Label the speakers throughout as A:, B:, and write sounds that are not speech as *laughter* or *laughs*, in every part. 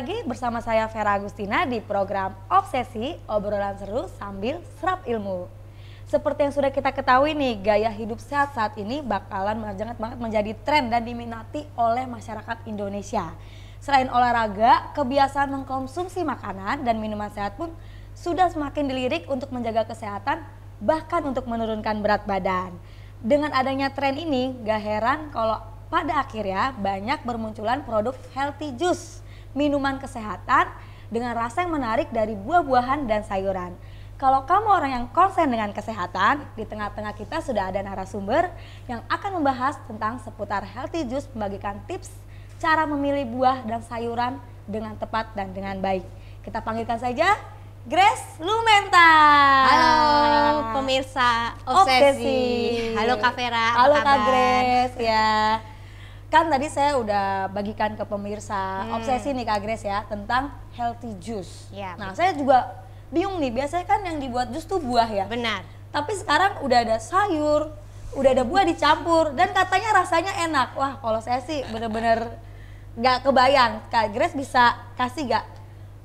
A: lagi bersama saya Vera Agustina di program Obsesi Obrolan Seru Sambil Serap Ilmu. Seperti yang sudah kita ketahui nih, gaya hidup sehat saat ini bakalan banget banget menjadi tren dan diminati oleh masyarakat Indonesia. Selain olahraga, kebiasaan mengkonsumsi makanan dan minuman sehat pun sudah semakin dilirik untuk menjaga kesehatan bahkan untuk menurunkan berat badan. Dengan adanya tren ini, gak heran kalau pada akhirnya banyak bermunculan produk healthy juice minuman kesehatan dengan rasa yang menarik dari buah-buahan dan sayuran. Kalau kamu orang yang konsen dengan kesehatan, di tengah-tengah kita sudah ada narasumber yang akan membahas tentang seputar healthy juice membagikan tips cara memilih buah dan sayuran dengan tepat dan dengan baik. Kita panggilkan saja Grace Lumenta. Halo pemirsa obsesi. obsesi. Halo Kak Halo Kak Grace ya kan tadi saya udah bagikan ke pemirsa hmm. obsesi nih Kak Grace ya tentang healthy juice. Ya, nah, betul. saya juga bingung nih, biasanya kan yang dibuat jus tuh buah ya. Benar. Tapi sekarang udah ada sayur, udah ada buah dicampur dan katanya rasanya enak. Wah, kalau saya sih bener-bener nggak -bener kebayang. Kak Grace bisa kasih gak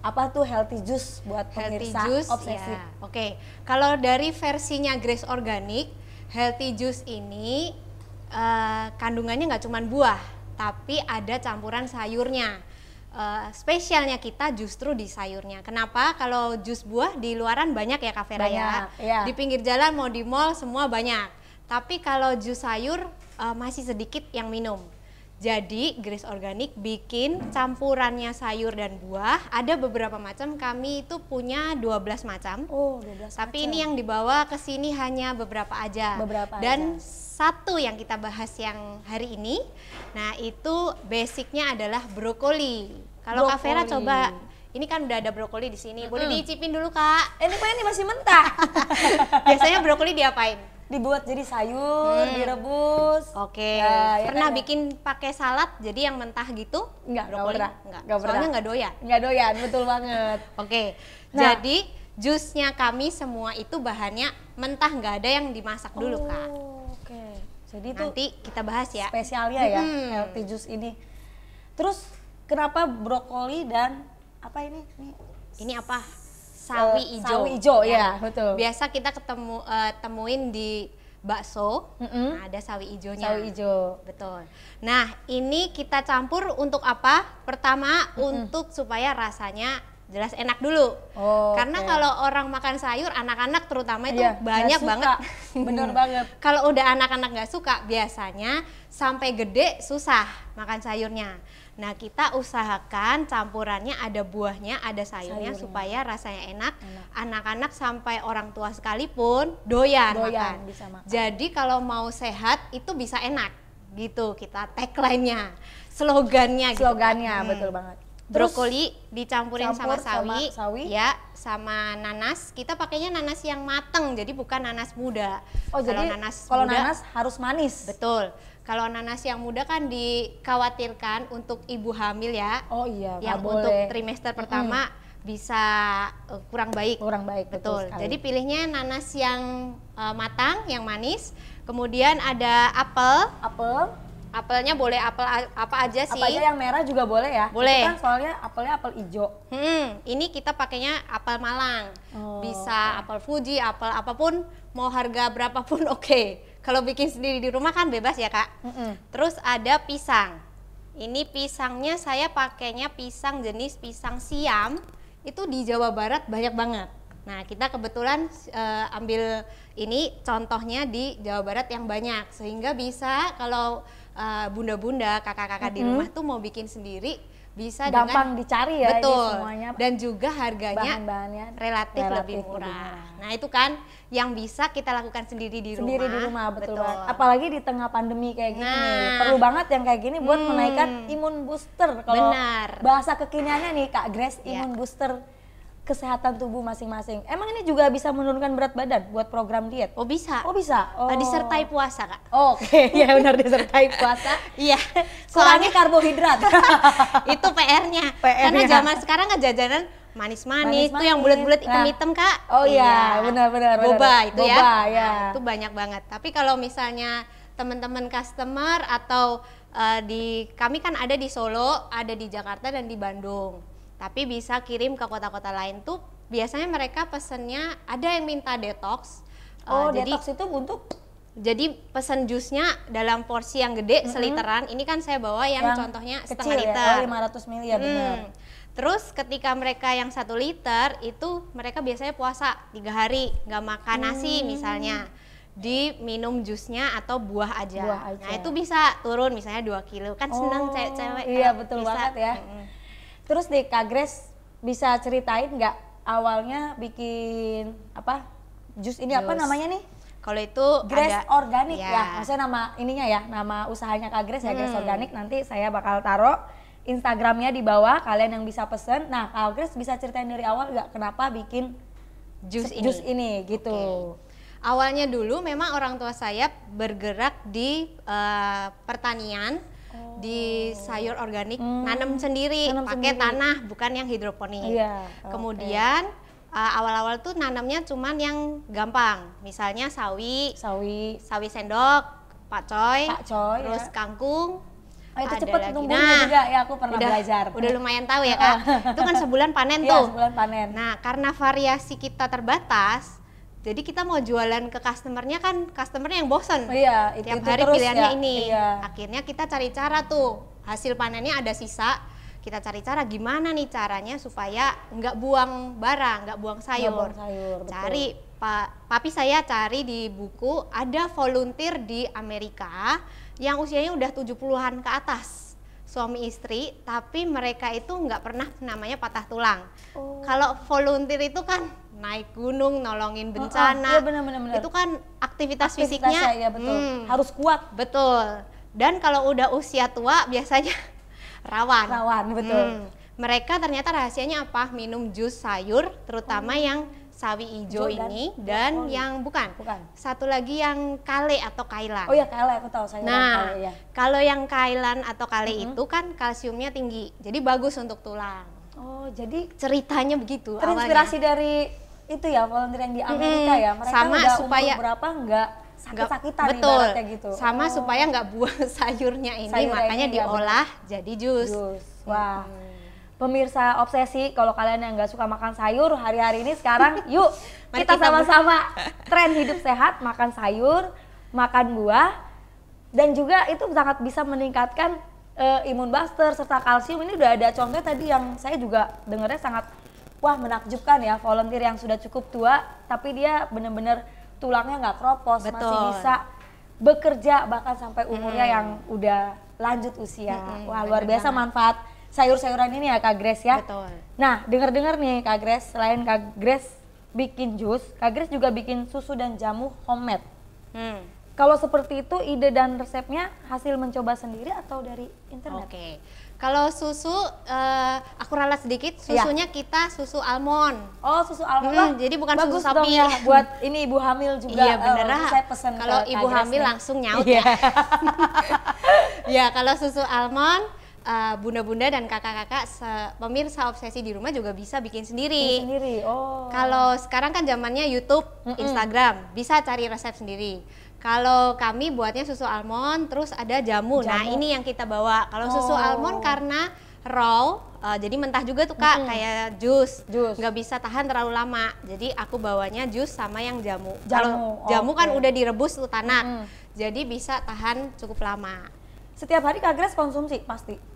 A: apa tuh healthy juice buat pemirsa obsesi? Ya. Oke, okay. kalau dari versinya
B: Grace Organic, healthy juice ini uh, kandungannya nggak cuma buah, tapi ada campuran sayurnya. Uh, spesialnya kita justru di sayurnya. Kenapa? Kalau jus buah di luaran banyak ya kafe Raya. Banyak, iya. Di pinggir jalan mau di mall semua banyak. Tapi kalau jus sayur uh, masih sedikit yang minum. Jadi Grace Organik bikin campurannya sayur dan buah. Ada beberapa macam, kami itu punya 12 macam. Oh, 12 Tapi macam. ini yang dibawa ke sini hanya beberapa aja. Beberapa Dan satu yang kita bahas yang hari ini. Nah, itu basicnya adalah brokoli. Kalau Kak Vera coba ini kan udah ada brokoli di sini. Boleh hmm. dulu, Kak. Ini mana nih masih mentah. *laughs* Biasanya brokoli diapain? Dibuat jadi sayur, hmm. direbus. Oke. Ya, ya kan, Pernah kan, bikin pakai salad jadi yang mentah gitu? Enggak, brokoli. Enggak. Enggak. enggak Soalnya enggak doyan. Enggak doyan, betul banget. *laughs* Oke. Nah. Jadi jusnya kami semua itu bahannya mentah,
A: enggak ada yang dimasak dulu, Kak. Oh. Jadi itu nanti kita bahas ya. Spesialnya ya hmm. healthy juice ini. Terus kenapa brokoli dan apa ini? Ini, ini apa? Sawi hijau. Eh, sawi hijau ya. ya, betul. Biasa kita ketemu uh,
B: temuin di bakso, mm -hmm. nah, ada sawi hijaunya. Sawi hijau. Betul. Nah, ini kita campur untuk apa? Pertama mm -hmm. untuk supaya rasanya jelas enak dulu. Oh, Karena okay. kalau orang makan sayur, anak-anak terutama itu yeah, banyak banget. Bener *laughs* banget. kalau udah anak-anak nggak suka, biasanya sampai gede susah makan sayurnya. Nah kita usahakan campurannya ada buahnya, ada sayurnya, sayurnya. supaya rasanya enak. Anak-anak sampai orang tua sekalipun doyan, doyan makan. Bisa makan. Jadi kalau mau sehat itu bisa enak gitu kita tagline-nya, slogannya. Gitu kan. Slogannya gitu. betul hmm. banget brokoli dicampurin sama sawi, sama sawi, ya, sama nanas. Kita pakainya nanas yang mateng, jadi bukan nanas muda. Oh, kalau jadi nanas kalau muda, nanas harus manis. Betul. Kalau nanas yang muda kan dikhawatirkan untuk ibu hamil ya. Oh iya, yang boleh. untuk trimester pertama hmm. bisa eh, kurang baik. Kurang baik, betul. betul jadi pilihnya nanas yang uh, matang, yang manis. Kemudian ada apel. Apel Apelnya boleh apel apa aja sih? Apa aja yang merah juga boleh ya? Boleh. Kita
A: soalnya apelnya apel ijo. Hmm,
B: ini kita pakainya apel Malang. Oh, Bisa apel Fuji, apel apapun, mau harga berapapun *laughs* oke. Okay. Kalau bikin sendiri di rumah kan bebas ya kak. Mm -mm. Terus ada pisang. Ini pisangnya saya pakainya pisang jenis pisang Siam. Itu di Jawa Barat banyak banget. Nah, kita kebetulan uh, ambil ini contohnya di Jawa Barat yang banyak sehingga bisa kalau bunda eh, bunda-bunda, kakak-kakak mm -hmm. di rumah tuh mau bikin sendiri bisa gampang dengan, dicari ya betul semuanya dan juga harganya bahan-bahannya relatif, relatif lebih murah. Nah, itu kan yang bisa kita
A: lakukan sendiri di sendiri rumah. Sendiri di rumah betul, betul. Apalagi di tengah pandemi kayak gini. Nah. Perlu banget yang kayak gini buat hmm. menaikkan imun booster kalau Benar. bahasa kekiniannya nih Kak Grace iya. imun ya. booster kesehatan tubuh masing-masing. Emang ini juga bisa menurunkan berat badan buat program diet? Oh bisa. Oh bisa. Nah, oh. Disertai puasa kak. Oke, okay. *laughs* ya benar
B: disertai puasa. *laughs* iya. Soalnya Kurangi karbohidrat. *laughs* itu PR-nya. PR Karena zaman sekarang nggak kan jajanan manis-manis, itu yang bulat-bulat hitam item nah. kak. Oh iya, benar-benar. Iya. Boba benar. itu ya. Boba ya. Nah, itu banyak banget. Tapi kalau misalnya teman-teman customer atau uh, di kami kan ada di Solo, ada di Jakarta dan di Bandung tapi bisa kirim ke kota-kota lain tuh biasanya mereka pesennya ada yang minta detox eh, oh uh, detox jadi, itu untuk jadi pesan jusnya dalam porsi yang gede mm -hmm. seliteran ini kan saya bawa yang, yang contohnya kecil setengah ya? liter oh, ya, 500 ml mm. Terus ketika mereka yang satu liter itu mereka biasanya puasa tiga hari nggak makan nasi hmm. misalnya diminum jusnya atau buah aja. buah aja. Nah itu bisa turun misalnya dua
A: kilo kan oh, seneng cewek-cewek. Iya betul bisa. banget ya. -hmm. Terus di Kagres bisa ceritain nggak awalnya bikin apa jus ini jus. apa namanya nih? Kalau itu Gres ada, Organik ya. ya, maksudnya nama ininya ya, nama usahanya Kagres ya hmm. Gres Organik. Nanti saya bakal taruh Instagramnya di bawah kalian yang bisa pesen. Nah, Kagres bisa ceritain dari awal nggak kenapa bikin jus ini? Jus ini gitu. Okay. Awalnya
B: dulu memang orang tua saya bergerak di uh, pertanian di sayur organik hmm. nanam sendiri pakai tanah bukan yang hidroponik. Iya. Kemudian eh, awal-awal uh, tuh nanamnya cuman yang gampang. Misalnya sawi, sawi, sawi sendok, pak coy pak coy terus ya. kangkung. Oh, itu cepat cepet nah, juga ya aku pernah udah, belajar. Udah lumayan tahu ya, Kak. *laughs* itu kan sebulan panen iya, tuh. Iya, sebulan panen. Nah, karena variasi kita terbatas, jadi kita mau jualan ke customernya kan customer yang bosen. Oh, iya, itu, Tiap itu hari terus pilihannya ya. ini. Iya. Akhirnya kita cari cara tuh hasil panennya ada sisa. Kita cari cara gimana nih caranya supaya nggak buang barang, nggak buang sayur. buang
A: sayur cari
B: pak pa, papi saya cari di buku ada volunteer di Amerika yang usianya udah 70-an ke atas suami istri, tapi mereka itu nggak pernah namanya patah tulang.
A: Oh. Kalau
B: volunteer itu kan naik gunung, nolongin bencana, oh, oh. Ya, bener,
A: bener, bener. itu kan
B: aktivitas, aktivitas fisiknya ya, betul. Hmm, harus kuat. Betul. Dan kalau udah usia tua *laughs* biasanya rawan. Rawan, betul. Hmm. Mereka ternyata rahasianya apa? Minum jus sayur, terutama oh. yang sawi hijau ini dan, oh, yang bukan. bukan. Satu lagi yang kale atau kailan. Oh ya kale
A: aku tahu saya nah, kale ya.
B: Kalau yang kailan atau kale -hmm. itu kan kalsiumnya tinggi. Jadi bagus untuk tulang. Oh, jadi ceritanya begitu Terinspirasi awalnya. dari itu ya volunteer yang di Amerika -hmm. ya. Mereka sama udah supaya umur berapa
A: enggak sakit-sakitan betul. gitu. Sama oh. supaya enggak buang *laughs* sayurnya ini sayurnya makanya ini, iya, diolah jadi jus. jus. Wah. Hmm pemirsa obsesi kalau kalian yang nggak suka makan sayur hari-hari ini sekarang *laughs* yuk kita sama-sama *laughs* tren hidup sehat makan sayur makan buah dan juga itu sangat bisa meningkatkan uh, imun booster serta kalsium ini udah ada contoh tadi yang saya juga dengarnya sangat wah menakjubkan ya volunteer yang sudah cukup tua tapi dia bener-bener tulangnya nggak kropos Betul. masih bisa bekerja bahkan sampai umurnya hmm. yang udah lanjut usia hmm, wah luar biasa banget. manfaat sayur-sayuran ini ya Kak Gres ya. Betul. Nah, dengar-dengar nih Kak Gres, selain Kak Gres bikin jus, Kak Gres juga bikin susu dan jamu homemade. Hmm. Kalau seperti itu ide dan resepnya hasil mencoba sendiri atau dari internet? Oke. Okay. Kalau susu uh, aku ralat sedikit, iya. susunya ya. kita susu almond. Oh, susu almond. Hmm, jadi bukan Bagus susu sapi. ya buat ini ibu hamil juga. Iya eh, bener. Uh, saya pesan kalau ibu hamil langsung nyaut yeah. ya.
B: *laughs* ya, kalau susu almond Eh, bunda-bunda uh, dan kakak-kakak pemirsa obsesi di rumah juga bisa bikin sendiri. Bikin
A: sendiri. Oh. Kalau
B: sekarang kan zamannya YouTube, mm -mm. Instagram, bisa cari resep sendiri. Kalau kami buatnya susu almond, terus ada jamu. Nah, jamu. Nah ini yang kita bawa. Kalau oh. susu almond karena raw, uh, jadi mentah juga tuh kak, -hmm. kayak jus, jus. nggak bisa tahan terlalu lama. Jadi aku bawanya jus sama yang jamu. Jamu, jamu kan udah direbus tuh tanah, -hmm. jadi bisa tahan cukup lama. Setiap hari Kak Grace konsumsi pasti?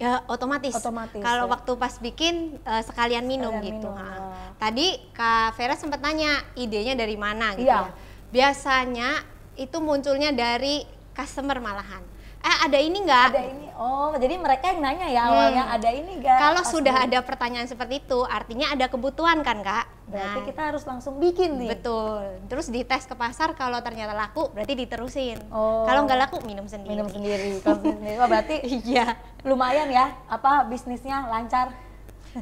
B: Ya otomatis. otomatis Kalau ya. waktu pas bikin uh, sekalian minum gitu. Minum. Nah. Tadi Kak Vera sempat nanya idenya dari mana gitu. Iya. ya. Biasanya itu munculnya dari customer malahan eh ada ini nggak? Ada ini. Oh, jadi mereka yang nanya ya hmm. awalnya hmm. ada ini nggak? Kalau Pasti. sudah ada pertanyaan seperti itu, artinya ada kebutuhan kan kak? Berarti nah, kita harus langsung bikin nih. Betul. Terus dites ke pasar kalau ternyata laku, berarti diterusin. Oh. Kalau nggak laku minum sendiri. Minum sendiri. sendiri. Oh, berarti *laughs* iya. lumayan ya. Apa bisnisnya lancar?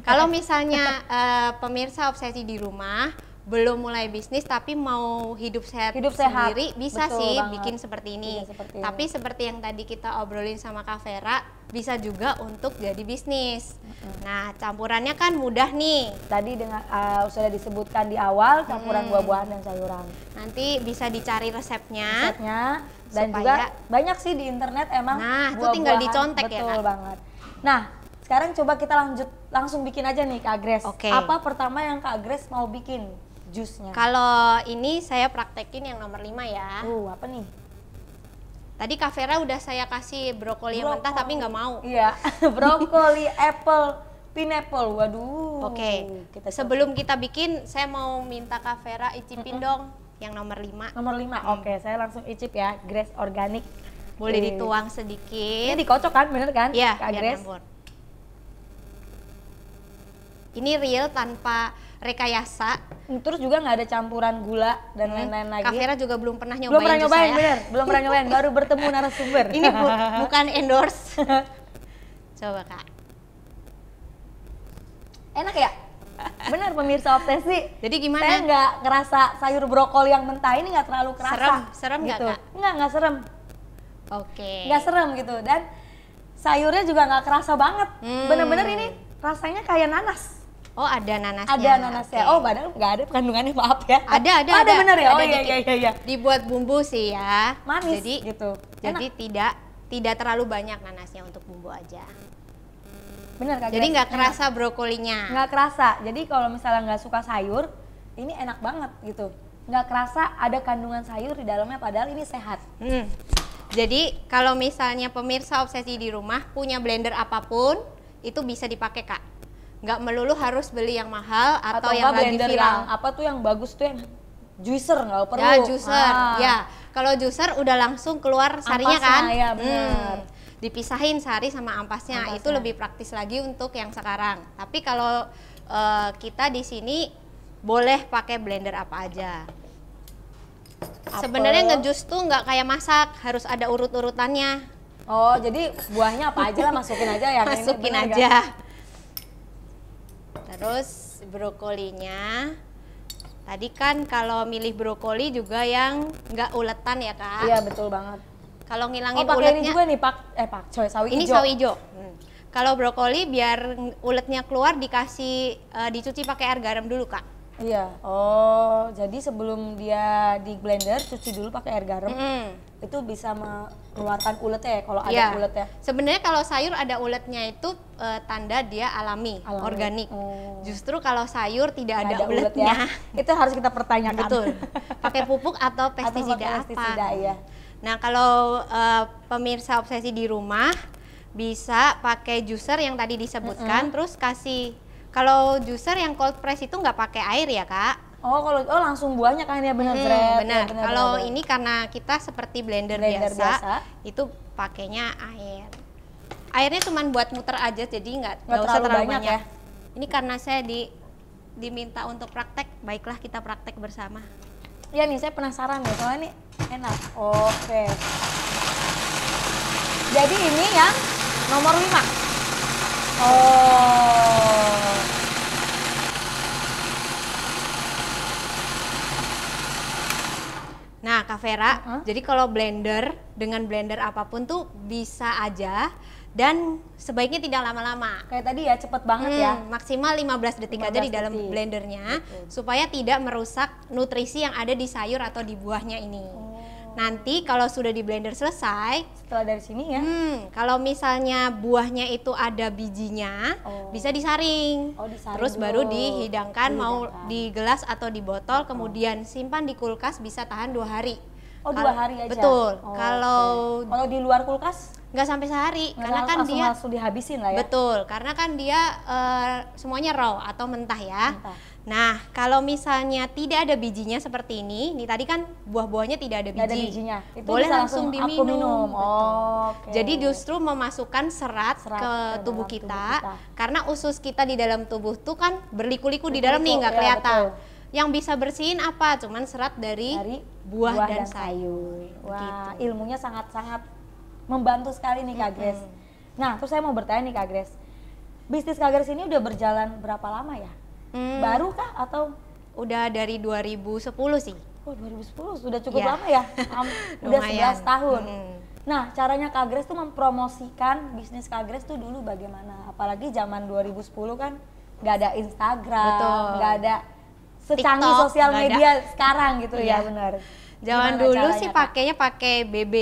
B: Kalau misalnya uh, pemirsa obsesi di rumah belum mulai bisnis tapi mau hidup sehat hidup sehat. sendiri bisa Betul sih banget. bikin seperti ini. Iya, seperti ini. Tapi seperti yang tadi kita obrolin sama Kak Vera bisa juga untuk jadi bisnis. Mm-hmm. Nah, campurannya kan mudah nih.
A: Tadi dengan uh, sudah disebutkan di awal campuran mm. buah-buahan dan sayuran. Nanti bisa dicari resepnya. Resepnya dan supaya... juga banyak sih di internet emang Nah, buah itu tinggal dicontek betul ya, Betul banget. Nah, sekarang coba kita lanjut langsung bikin aja nih Kak Grace. Okay. Apa pertama yang Kak Grace mau bikin? jusnya. Kalau ini saya praktekin yang
B: nomor 5 ya. Uh, apa nih? Tadi Kavera udah saya kasih brokoli, mentah tapi nggak mau.
A: Iya, *laughs* brokoli, apple, pineapple. Waduh. Oke. Okay.
B: Kita Sebelum kita bikin, saya mau minta Kavera icipin dong yang nomor 5. Nomor
A: 5. Mm. Oke, okay, saya langsung icip ya. Grace organic.
B: Boleh dituang
A: sedikit. Ini dikocok kan, bener kan? Iya, biar ini real tanpa rekayasa hmm, terus juga nggak ada campuran gula dan hmm, lain-lain lagi kafera juga belum pernah nyobain belum pernah nyobain ya. bener belum pernah nyobain baru bertemu narasumber ini bu *laughs* bukan endorse
B: *laughs*
A: coba kak enak ya bener pemirsa obsesi jadi gimana saya nggak ngerasa sayur brokoli yang mentah ini nggak terlalu kerasa serem serem nggak gitu. kak nggak nggak serem
B: oke okay.
A: nggak serem gitu dan sayurnya juga nggak kerasa banget hmm. bener-bener hmm. ini rasanya kayak nanas Oh ada nanasnya. Ada nanasnya. Okay. Oh padahal nggak ada kandungannya maaf ya. Ada ada. Oh, ada, ada bener ya. Ada oh iya, iya iya iya.
B: Dibuat bumbu sih ya. Manis. Jadi gitu. Jadi Enak. tidak tidak terlalu banyak nanasnya untuk bumbu aja.
A: Bener kak. Jadi nggak kerasa enak. brokolinya. Nggak kerasa. Jadi kalau misalnya nggak suka sayur, ini enak banget gitu. Nggak kerasa ada kandungan sayur di dalamnya padahal ini sehat. Hmm. Jadi kalau misalnya pemirsa obsesi
B: di rumah punya blender apapun, itu bisa dipakai kak nggak melulu harus beli yang mahal atau, atau yang lagi viral. Yang,
A: apa tuh yang bagus tuh yang juicer nggak perlu. Ya juicer, ah. ya.
B: Kalau juicer udah langsung keluar sarinya kan. Ya, Hmm, dipisahin sari sama ampasnya. ampasnya. Itu lebih praktis lagi untuk yang sekarang. Tapi kalau uh, kita di sini boleh pakai blender apa aja. Sebenarnya ngejus tuh nggak kayak masak, harus ada urut-urutannya. Oh, jadi buahnya apa aja lah masukin aja ya. Nah, masukin ini, aja. Kan? Terus brokolinya. Tadi kan kalau milih brokoli juga yang nggak uletan ya kak? Iya betul banget. Kalau ngilangin oh, uletnya. ini juga nih
A: pak, eh pak, coy sawi
B: ini hijau. Ini sawi hijau. Hmm. Kalau brokoli biar uletnya keluar dikasih uh, dicuci pakai air garam dulu kak.
A: Iya. Oh, jadi sebelum dia di blender cuci dulu pakai air garam. Mm Itu bisa mengeluarkan ulet ya kalau ada iya. ulet ya.
B: Sebenarnya kalau sayur ada uletnya itu e, tanda dia alami, alami. organik. Oh. Justru kalau sayur tidak ada, ada ya? uletnya, uletnya *laughs* itu harus kita pertanyakan. Betul. Pakai pupuk atau pestisida pestisida, apa? Iya. Nah, kalau e, pemirsa obsesi di rumah bisa pakai juicer yang tadi disebutkan mm -hmm. terus kasih kalau juicer yang cold press itu nggak pakai air ya kak? Oh kalau oh langsung buahnya kan ya benar hmm, benar. Ya, kalau ini karena kita seperti blender, blender biasa, biasa, itu pakainya air. Airnya cuma buat muter aja jadi nggak terlalu, terlalu banyak, ya? banyak ya. Ini karena saya di diminta untuk praktek, baiklah kita praktek bersama.
A: Ya nih saya penasaran ya soalnya ini enak. Oke. Jadi ini yang nomor lima. Oh.
B: Nah, Kak Vera, uh -huh. jadi kalau blender dengan blender apapun tuh bisa aja dan sebaiknya tidak lama-lama. Kayak tadi ya, cepet banget hmm, ya. Maksimal 15 detik 15 aja di dalam blendernya Betul. supaya tidak merusak nutrisi yang ada di sayur atau di buahnya ini. Hmm. Nanti kalau sudah di blender selesai, setelah dari sini ya. Hmm, kalau misalnya buahnya itu ada bijinya, oh. bisa disaring. Oh, disaring Terus dulu. baru dihidangkan, dihidangkan mau di gelas atau di botol, oh. kemudian simpan di kulkas bisa tahan dua hari. Oh dua hari aja. Betul. Oh, kalau okay. kalau di luar kulkas nggak sampai sehari nggak karena kan dia langsung dihabisin lah ya. Betul, karena kan dia uh, semuanya raw atau mentah ya. Mentah. Nah, kalau misalnya tidak ada bijinya seperti ini, ini tadi kan buah-buahnya tidak ada biji. Tidak ada bijinya. Itu boleh langsung, langsung diminum. Aku minum.
A: Oh, okay. Jadi
B: justru memasukkan serat, serat ke, ke tubuh kita, tubuh kita karena usus kita di dalam tubuh tuh kan berliku-liku di dalam nih nggak ya, kelihatan. Betul. Yang bisa bersihin apa? Cuman serat dari, dari buah, buah dan, dan
A: sayur. Wah, gitu. ilmunya sangat-sangat membantu sekali nih Kak Grace. Mm -hmm. Nah, terus saya mau bertanya nih Kak Grace. Bisnis Kak Grace ini udah berjalan berapa lama ya? Hmm. Baru kah atau udah dari 2010 sih? Oh, 2010 sudah cukup yeah. lama ya. *laughs* udah 11 tahun. Hmm. Nah, caranya Kagres tuh mempromosikan bisnis Kagres tuh dulu bagaimana? Apalagi zaman 2010 kan nggak ada Instagram, nggak ada secanggih TikTok, sosial media ada. sekarang gitu ya, iya. benar. Zaman dulu sih
B: pakainya pakai BB.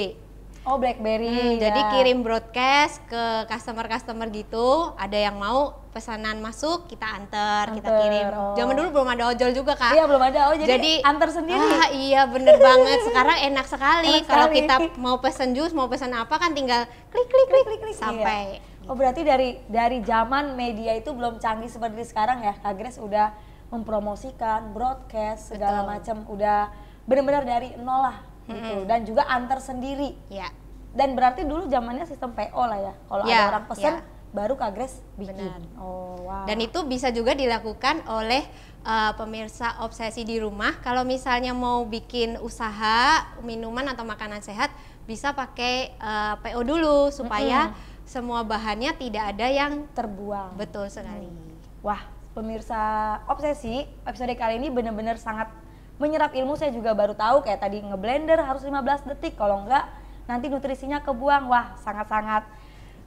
B: Oh, BlackBerry. Hmm, ya. Jadi kirim broadcast ke customer-customer gitu, ada yang mau pesanan masuk kita anter, kita kirim. Oh. Zaman dulu belum ada ojol juga kak. Iya belum ada. Oh jadi, jadi anter sendiri. Ah, iya bener banget. *laughs* Sekarang enak sekali. Enak Kalau sekali. kita
A: mau pesan jus, mau pesan apa kan tinggal klik klik klik klik, klik sampai. Iya. Oh berarti dari dari zaman media itu belum canggih seperti sekarang ya. Kak Grace udah mempromosikan broadcast segala macam udah benar-benar dari nol lah gitu. Mm -hmm. Dan juga antar sendiri. Ya. Dan berarti dulu zamannya sistem PO lah ya. Kalau ya, ada iya, orang pesen ya baru kagres bikin. Oh, wow. Dan itu bisa juga dilakukan
B: oleh uh, pemirsa obsesi di rumah. Kalau misalnya mau bikin usaha minuman atau makanan sehat, bisa pakai uh, eh, PO dulu supaya mm -hmm.
A: semua bahannya tidak ada yang terbuang. Betul hmm. sekali. Hmm. Wah, pemirsa obsesi episode kali ini benar-benar sangat menyerap ilmu. Saya juga baru tahu kayak tadi ngeblender harus 15 detik kalau enggak nanti nutrisinya kebuang. Wah, sangat-sangat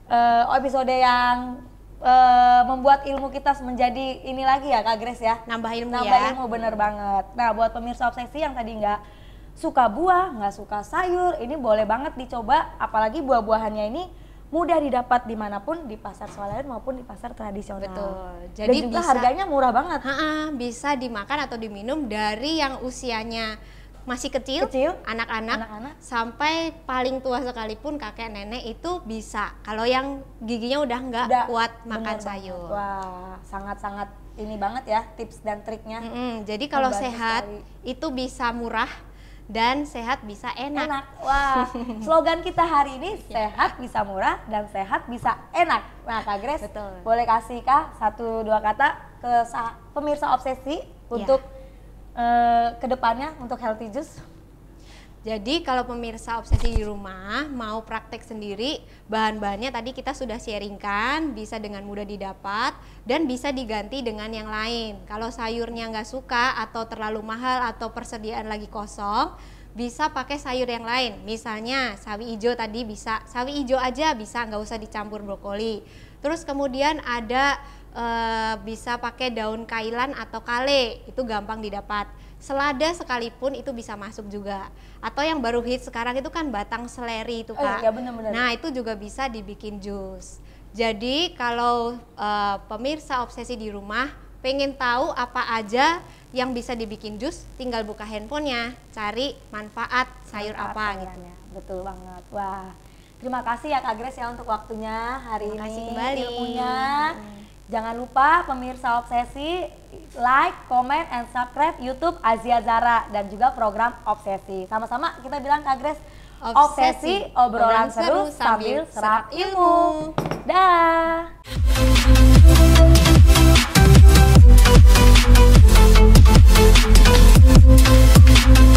A: uh, episode yang uh, membuat ilmu kita menjadi ini lagi ya Kak Grace ya. Nambah ilmu Nambah ya. ilmu bener banget. Nah buat pemirsa obsesi yang tadi nggak suka buah, nggak suka sayur, ini boleh banget dicoba. Apalagi buah-buahannya ini mudah didapat dimanapun di pasar swalayan maupun di pasar tradisional. Betul. Jadi Dan juga bisa, harganya murah banget.
B: Ha -ha, bisa dimakan atau diminum dari yang usianya masih kecil, anak-anak sampai paling tua sekalipun kakek nenek itu bisa. Kalau yang giginya udah nggak kuat makan sayur. Wah, sangat-sangat ini banget ya tips dan triknya. Mm -hmm. Jadi kalau sehat sekali. itu bisa murah dan
A: sehat bisa enak. Enak. Wah, *laughs* slogan kita hari ini iya. sehat bisa murah dan sehat bisa enak. Nah, Kak Grace, Betul. boleh kasih Kak satu dua kata ke pemirsa obsesi iya. untuk ya Eh, kedepannya untuk healthy juice?
B: Jadi kalau pemirsa obsesi di rumah mau praktek sendiri, bahan-bahannya tadi kita sudah sharingkan, bisa dengan mudah didapat dan bisa diganti dengan yang lain. Kalau sayurnya nggak suka atau terlalu mahal atau persediaan lagi kosong, bisa pakai sayur yang lain. Misalnya sawi hijau tadi bisa, sawi hijau aja bisa, nggak usah dicampur brokoli. Terus kemudian ada Eh, bisa pakai daun kailan atau kale itu gampang didapat selada sekalipun itu bisa masuk juga atau yang baru hit sekarang itu kan batang seleri itu kak oh, iya, bener iya, -bener. nah itu juga bisa dibikin jus jadi kalau uh, pemirsa obsesi di rumah pengen tahu apa aja yang bisa dibikin jus tinggal buka handphonenya cari manfaat
A: sayur manfaat apa gitu betul banget wah terima kasih ya kak Grace ya untuk waktunya hari terima kasih ini kembali ilmunya hmm Jangan lupa pemirsa Obsesi like, comment, and subscribe YouTube Azia Zara dan juga program Obsesi. Sama-sama kita bilang Kak Grace, Obsesi, Obsesi obrolan, obrolan seru sambil serap ilmu. Dah.